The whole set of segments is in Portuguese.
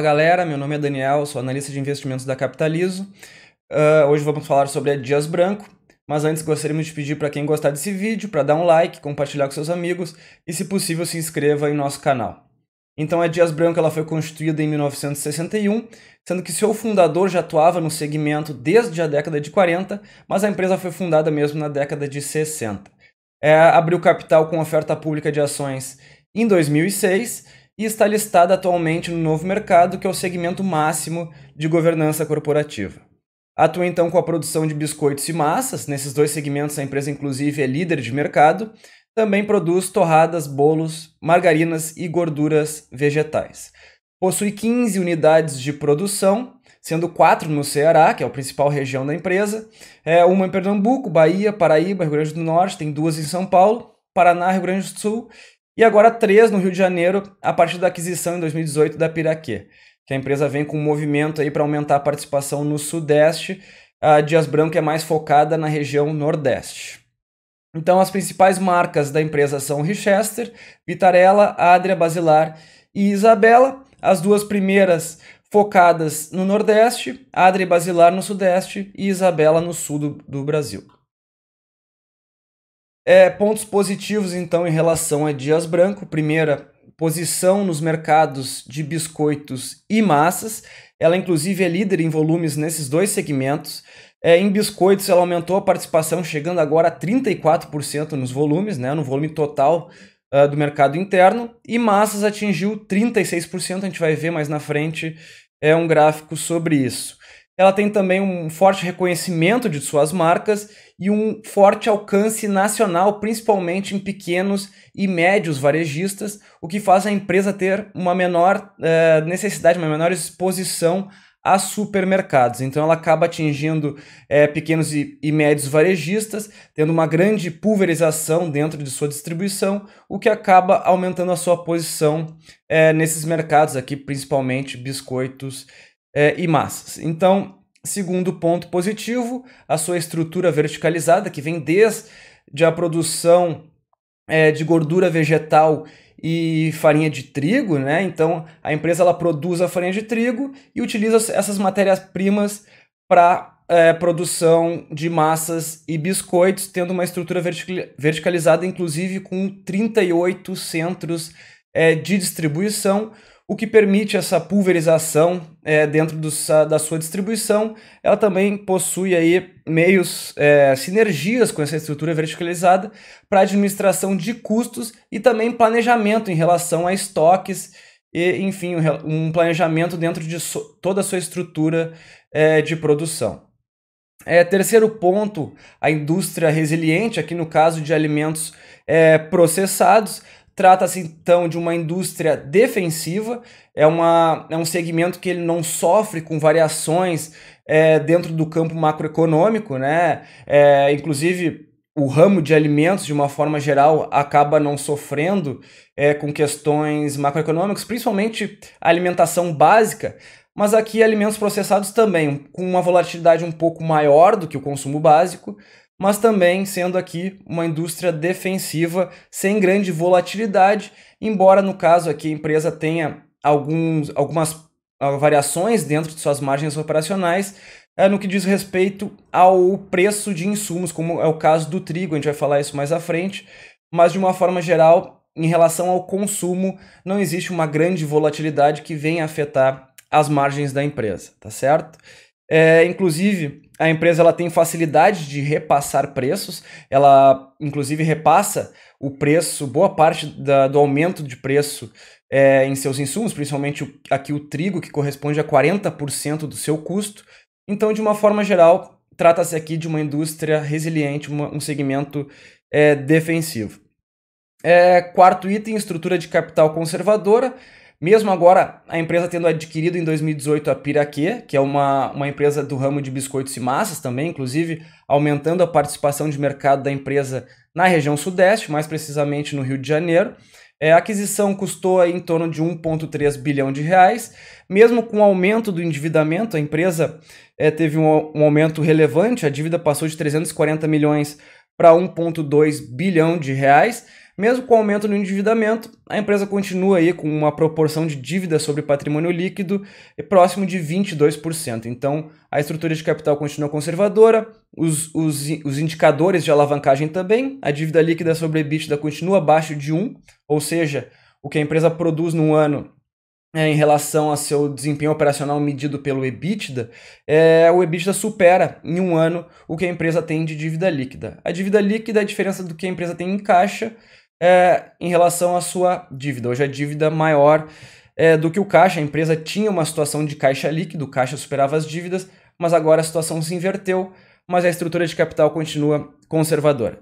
Fala galera, meu nome é Daniel, sou analista de investimentos da Capitalizo. Uh, hoje vamos falar sobre a Dias Branco, mas antes gostaríamos de pedir para quem gostar desse vídeo para dar um like, compartilhar com seus amigos e, se possível, se inscreva em nosso canal. Então, a Dias Branco ela foi constituída em 1961, sendo que seu fundador já atuava no segmento desde a década de 40, mas a empresa foi fundada mesmo na década de 60. É, abriu capital com oferta pública de ações em 2006 e está listada atualmente no novo mercado, que é o segmento máximo de governança corporativa. Atua então com a produção de biscoitos e massas, nesses dois segmentos a empresa inclusive é líder de mercado. Também produz torradas, bolos, margarinas e gorduras vegetais. Possui 15 unidades de produção, sendo quatro no Ceará, que é a principal região da empresa, é, uma em Pernambuco, Bahia, Paraíba, Rio Grande do Norte, tem duas em São Paulo, Paraná, Rio Grande do Sul e agora três no Rio de Janeiro, a partir da aquisição em 2018 da Piraquê, que a empresa vem com um movimento aí para aumentar a participação no Sudeste. A Dias Branco é mais focada na região Nordeste. Então, as principais marcas da empresa são Richester, Vitarella, Adria Basilar e Isabela. As duas primeiras focadas no Nordeste, Adria Basilar no Sudeste e Isabela no Sul do, do Brasil. É, pontos positivos, então, em relação a Dias Branco. Primeira, posição nos mercados de biscoitos e massas. Ela, inclusive, é líder em volumes nesses dois segmentos. É, em biscoitos, ela aumentou a participação, chegando agora a 34% nos volumes, né, no volume total uh, do mercado interno. E massas atingiu 36%, a gente vai ver mais na frente é um gráfico sobre isso ela tem também um forte reconhecimento de suas marcas e um forte alcance nacional, principalmente em pequenos e médios varejistas, o que faz a empresa ter uma menor eh, necessidade, uma menor exposição a supermercados. Então ela acaba atingindo eh, pequenos e, e médios varejistas, tendo uma grande pulverização dentro de sua distribuição, o que acaba aumentando a sua posição eh, nesses mercados aqui, principalmente biscoitos é, e massas. Então, Segundo ponto positivo, a sua estrutura verticalizada, que vem desde a produção é, de gordura vegetal e farinha de trigo, né? Então a empresa ela produz a farinha de trigo e utiliza essas matérias-primas para é, produção de massas e biscoitos, tendo uma estrutura verticalizada, inclusive com 38 centros é, de distribuição, o que permite essa pulverização é, dentro do, da sua distribuição. Ela também possui aí meios, é, sinergias com essa estrutura verticalizada para administração de custos e também planejamento em relação a estoques e, enfim, um planejamento dentro de so, toda a sua estrutura é, de produção. É, terceiro ponto, a indústria resiliente, aqui no caso de alimentos é, processados, Trata-se então de uma indústria defensiva, é, uma, é um segmento que ele não sofre com variações é, dentro do campo macroeconômico, né? É, inclusive, o ramo de alimentos, de uma forma geral, acaba não sofrendo é, com questões macroeconômicas, principalmente a alimentação básica, mas aqui alimentos processados também, com uma volatilidade um pouco maior do que o consumo básico, mas também sendo aqui uma indústria defensiva sem grande volatilidade, embora no caso aqui a empresa tenha alguns, algumas ah, variações dentro de suas margens operacionais é, no que diz respeito ao preço de insumos, como é o caso do trigo, a gente vai falar isso mais à frente, mas de uma forma geral, em relação ao consumo, não existe uma grande volatilidade que venha afetar as margens da empresa, tá certo? É, inclusive, a empresa ela tem facilidade de repassar preços, ela inclusive repassa o preço, boa parte da, do aumento de preço é, em seus insumos, principalmente o, aqui o trigo, que corresponde a 40% do seu custo. Então, de uma forma geral, trata-se aqui de uma indústria resiliente, uma, um segmento é, defensivo. É, quarto item, estrutura de capital conservadora. Mesmo agora, a empresa tendo adquirido em 2018 a Piraquê, que é uma, uma empresa do ramo de biscoitos e massas também, inclusive aumentando a participação de mercado da empresa na região sudeste, mais precisamente no Rio de Janeiro. É, a aquisição custou em torno de 1,3 bilhão de reais. Mesmo com o aumento do endividamento, a empresa é, teve um, um aumento relevante, a dívida passou de 340 milhões para 1,2 bilhão de reais mesmo com o aumento no endividamento, a empresa continua aí com uma proporção de dívida sobre patrimônio líquido próximo de 22%. Então, a estrutura de capital continua conservadora, os, os, os indicadores de alavancagem também, a dívida líquida sobre EBITDA continua abaixo de 1, ou seja, o que a empresa produz num ano é, em relação ao seu desempenho operacional medido pelo EBITDA, é, o EBITDA supera em um ano o que a empresa tem de dívida líquida. A dívida líquida é a diferença do que a empresa tem em caixa é, em relação à sua dívida. Hoje a dívida maior é, do que o caixa, a empresa tinha uma situação de caixa líquido, o caixa superava as dívidas, mas agora a situação se inverteu, mas a estrutura de capital continua conservadora.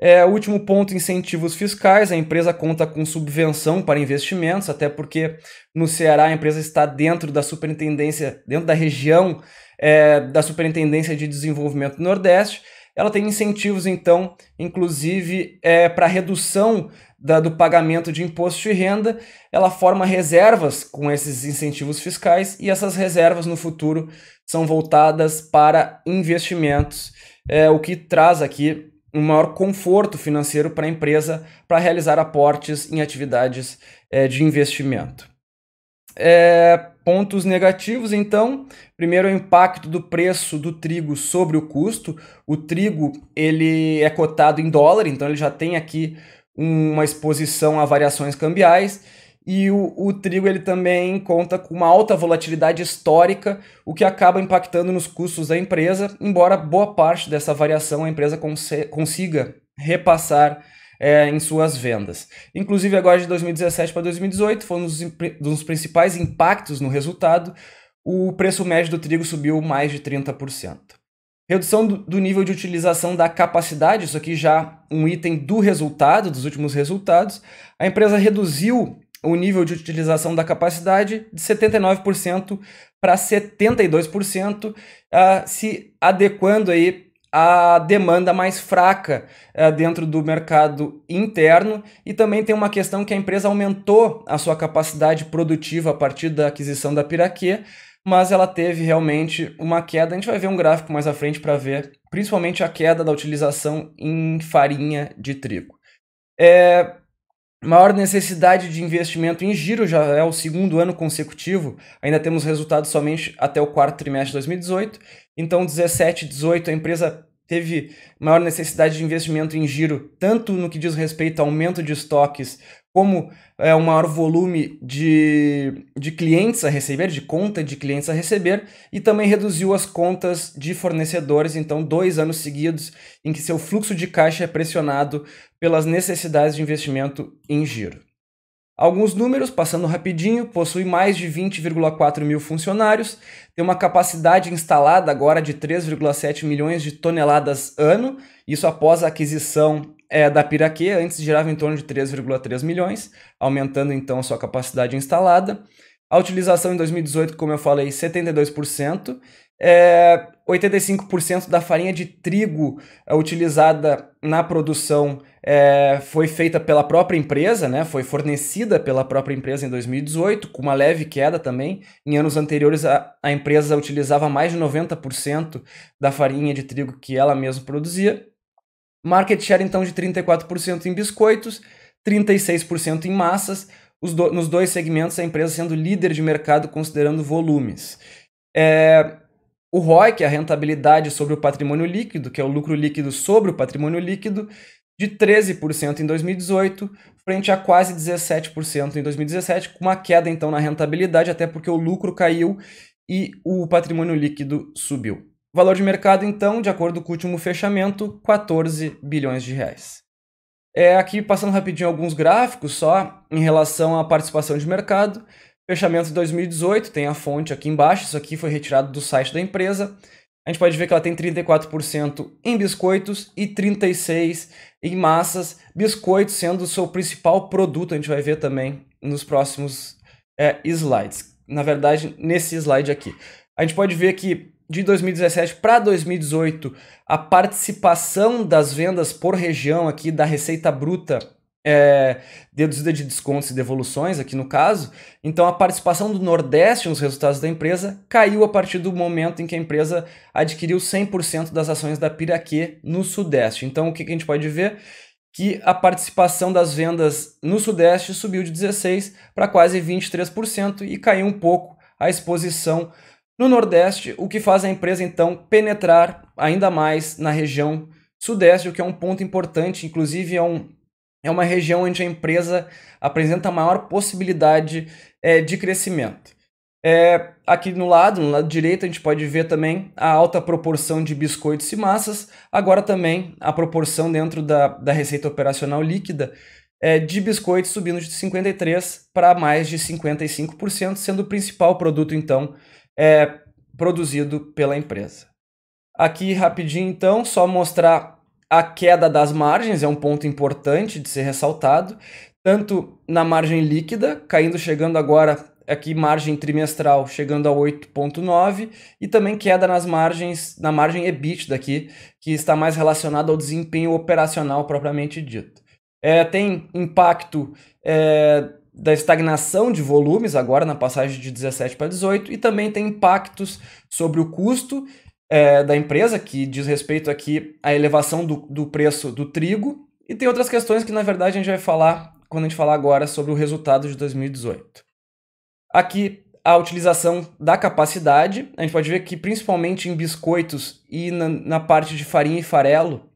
É, último ponto: incentivos fiscais. A empresa conta com subvenção para investimentos, até porque no Ceará a empresa está dentro da superintendência, dentro da região é, da Superintendência de Desenvolvimento Nordeste ela tem incentivos, então, inclusive é, para redução da, do pagamento de imposto de renda, ela forma reservas com esses incentivos fiscais e essas reservas no futuro são voltadas para investimentos, é, o que traz aqui um maior conforto financeiro para a empresa para realizar aportes em atividades é, de investimento. É, Pontos negativos, então, primeiro é o impacto do preço do trigo sobre o custo. O trigo ele é cotado em dólar, então ele já tem aqui uma exposição a variações cambiais. E o, o trigo ele também conta com uma alta volatilidade histórica, o que acaba impactando nos custos da empresa, embora boa parte dessa variação a empresa consiga repassar é, em suas vendas. Inclusive, agora de 2017 para 2018, foi um dos, dos principais impactos no resultado. O preço médio do trigo subiu mais de 30%. Redução do, do nível de utilização da capacidade, isso aqui já um item do resultado, dos últimos resultados. A empresa reduziu o nível de utilização da capacidade de 79% para 72%, uh, se adequando aí a demanda mais fraca eh, dentro do mercado interno e também tem uma questão que a empresa aumentou a sua capacidade produtiva a partir da aquisição da Piraquê, mas ela teve realmente uma queda. A gente vai ver um gráfico mais à frente para ver, principalmente a queda da utilização em farinha de trigo. É, maior necessidade de investimento em giro, já é o segundo ano consecutivo, ainda temos resultados somente até o quarto trimestre de 2018. Então, 17, 18, a empresa teve maior necessidade de investimento em giro, tanto no que diz respeito ao aumento de estoques, como é, o maior volume de, de clientes a receber, de conta de clientes a receber, e também reduziu as contas de fornecedores, então dois anos seguidos em que seu fluxo de caixa é pressionado pelas necessidades de investimento em giro. Alguns números, passando rapidinho, possui mais de 20,4 mil funcionários, tem uma capacidade instalada agora de 3,7 milhões de toneladas ano, isso após a aquisição é, da Piraquê, antes girava em torno de 3,3 milhões, aumentando então a sua capacidade instalada. A utilização em 2018, como eu falei, 72%, é, 85% da farinha de trigo é, utilizada na produção é, foi feita pela própria empresa, né? foi fornecida pela própria empresa em 2018, com uma leve queda também. Em anos anteriores, a, a empresa utilizava mais de 90% da farinha de trigo que ela mesma produzia. Market share, então, de 34% em biscoitos, 36% em massas. Do, nos dois segmentos, a empresa sendo líder de mercado considerando volumes. É, o ROI, que é a rentabilidade sobre o patrimônio líquido, que é o lucro líquido sobre o patrimônio líquido, de 13% em 2018, frente a quase 17% em 2017, com uma queda então na rentabilidade, até porque o lucro caiu e o patrimônio líquido subiu. O valor de mercado, então, de acordo com o último fechamento, 14 bilhões de reais. É, aqui passando rapidinho alguns gráficos só em relação à participação de mercado. Fechamento de 2018, tem a fonte aqui embaixo, isso aqui foi retirado do site da empresa. A gente pode ver que ela tem 34% em biscoitos e 36% em massas. Biscoitos sendo o seu principal produto, a gente vai ver também nos próximos é, slides. Na verdade, nesse slide aqui. A gente pode ver que de 2017 para 2018, a participação das vendas por região aqui da Receita Bruta é, deduzida de descontos e devoluções, aqui no caso. Então, a participação do Nordeste nos resultados da empresa caiu a partir do momento em que a empresa adquiriu 100% das ações da Piraquê no Sudeste. Então, o que, que a gente pode ver? que a participação das vendas no Sudeste subiu de 16% para quase 23% e caiu um pouco a exposição no Nordeste, o que faz a empresa então penetrar ainda mais na região Sudeste, o que é um ponto importante, inclusive é um, é uma região onde a empresa apresenta maior possibilidade é, de crescimento. É, aqui no lado, no lado direito, a gente pode ver também a alta proporção de biscoitos e massas, agora também a proporção dentro da, da receita operacional líquida é, de biscoitos subindo de 53% para mais de 55%, sendo o principal produto, então, é, produzido pela empresa. Aqui, rapidinho, então, só mostrar a queda das margens é um ponto importante de ser ressaltado, tanto na margem líquida, caindo, chegando agora aqui margem trimestral chegando a 8.9 e também queda nas margens, na margem EBITDA aqui, que está mais relacionada ao desempenho operacional propriamente dito. É, tem impacto é, da estagnação de volumes agora na passagem de 17 para 18 e também tem impactos sobre o custo é, da empresa, que diz respeito aqui à elevação do, do preço do trigo, e tem outras questões que, na verdade, a gente vai falar quando a gente falar agora sobre o resultado de 2018. Aqui, a utilização da capacidade, a gente pode ver que, principalmente em biscoitos e na, na parte de farinha e farelo,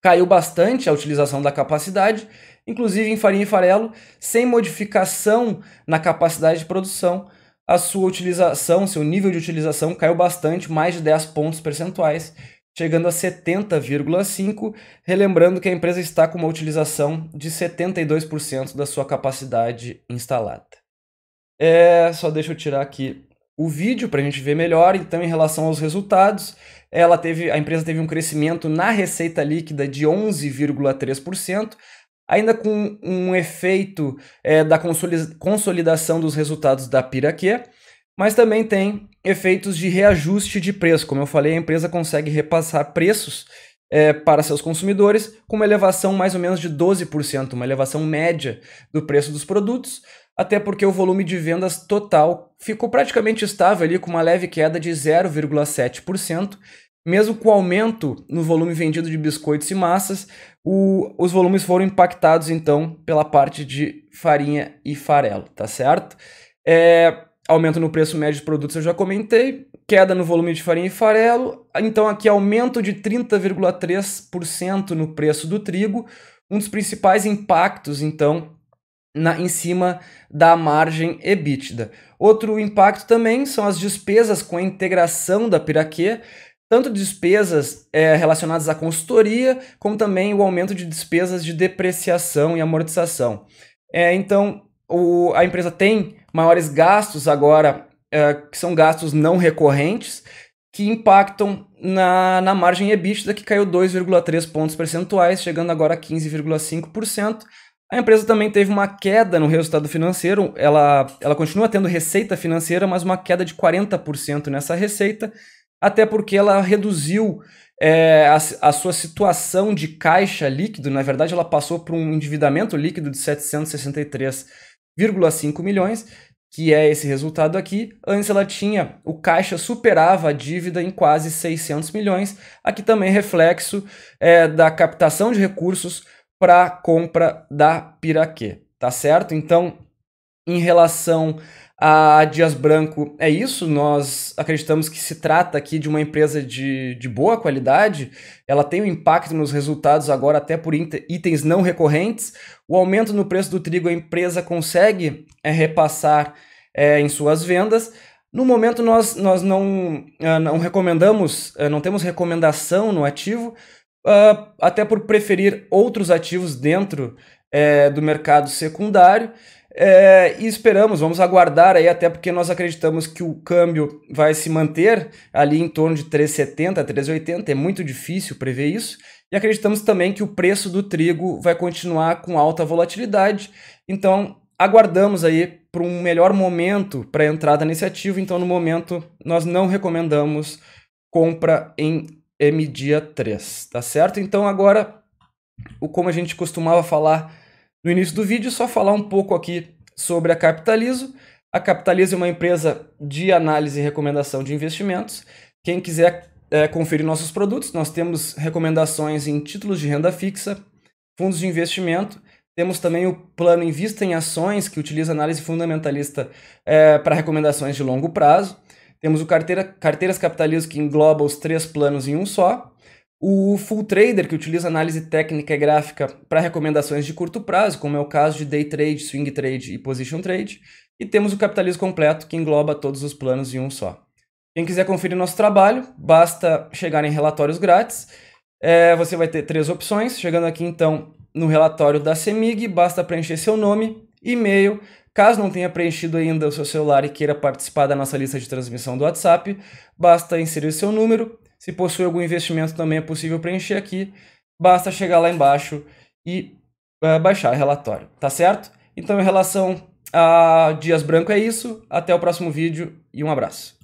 caiu bastante a utilização da capacidade, inclusive em farinha e farelo, sem modificação na capacidade de produção, a sua utilização, seu nível de utilização caiu bastante, mais de 10 pontos percentuais, chegando a 70,5, relembrando que a empresa está com uma utilização de 72% da sua capacidade instalada. É, só deixa eu tirar aqui o vídeo para a gente ver melhor. Então, em relação aos resultados, ela teve, a empresa teve um crescimento na receita líquida de 11,3%, ainda com um efeito é, da consolidação dos resultados da Piraquê, mas também tem efeitos de reajuste de preço. Como eu falei, a empresa consegue repassar preços é, para seus consumidores com uma elevação mais ou menos de 12%, uma elevação média do preço dos produtos, até porque o volume de vendas total ficou praticamente estável ali, com uma leve queda de 0,7%, mesmo com o aumento no volume vendido de biscoitos e massas, o, os volumes foram impactados então pela parte de farinha e farelo, tá certo? É, aumento no preço médio de produtos eu já comentei, queda no volume de farinha e farelo, então aqui aumento de 30,3% no preço do trigo, um dos principais impactos então na, em cima da margem EBITDA. Outro impacto também são as despesas com a integração da Piraquê, tanto despesas é, relacionadas à consultoria, como também o aumento de despesas de depreciação e amortização. É, então, o, a empresa tem maiores gastos agora, é, que são gastos não recorrentes, que impactam na, na margem EBITDA, que caiu 2,3 pontos percentuais, chegando agora a 15,5%. A empresa também teve uma queda no resultado financeiro, ela, ela continua tendo receita financeira, mas uma queda de 40% nessa receita, até porque ela reduziu é, a, a, sua situação de caixa líquido, na verdade, ela passou por um endividamento líquido de 763,5 milhões, que é esse resultado aqui. Antes ela tinha, o caixa superava a dívida em quase 600 milhões, aqui também reflexo é, da captação de recursos para a compra da Piraquê, tá certo? Então, em relação a Dias Branco é isso, nós acreditamos que se trata aqui de uma empresa de, de boa qualidade, ela tem um impacto nos resultados agora até por itens não recorrentes. O aumento no preço do trigo a empresa consegue é, repassar é, em suas vendas. No momento nós, nós não, é, não recomendamos, é, não temos recomendação no ativo, é, até por preferir outros ativos dentro do mercado secundário. É, e esperamos, vamos aguardar aí, até porque nós acreditamos que o câmbio vai se manter ali em torno de 3,70, 3,80, é muito difícil prever isso. E acreditamos também que o preço do trigo vai continuar com alta volatilidade. Então, aguardamos aí para um melhor momento para entrada nesse iniciativa. Então, no momento, nós não recomendamos compra em M dia 3, tá certo? Então, agora, como a gente costumava falar no início do vídeo, só falar um pouco aqui sobre a Capitalizo. A Capitalizo é uma empresa de análise e recomendação de investimentos. Quem quiser é, conferir nossos produtos, nós temos recomendações em títulos de renda fixa, fundos de investimento. Temos também o plano Invista em Ações, que utiliza análise fundamentalista é, para recomendações de longo prazo. Temos o carteira, Carteiras Capitalismo, que engloba os três planos em um só. O full trader, que utiliza análise técnica e gráfica para recomendações de curto prazo, como é o caso de day trade, swing trade e position trade. E temos o capitalismo completo, que engloba todos os planos em um só. Quem quiser conferir nosso trabalho, basta chegar em relatórios grátis. É, você vai ter três opções. Chegando aqui, então, no relatório da CEMIG, basta preencher seu nome, e-mail. Caso não tenha preenchido ainda o seu celular e queira participar da nossa lista de transmissão do WhatsApp, basta inserir seu número, se possui algum investimento também é possível preencher aqui. Basta chegar lá embaixo e uh, baixar o relatório, tá certo? Então, em relação a Dias Branco é isso. Até o próximo vídeo e um abraço.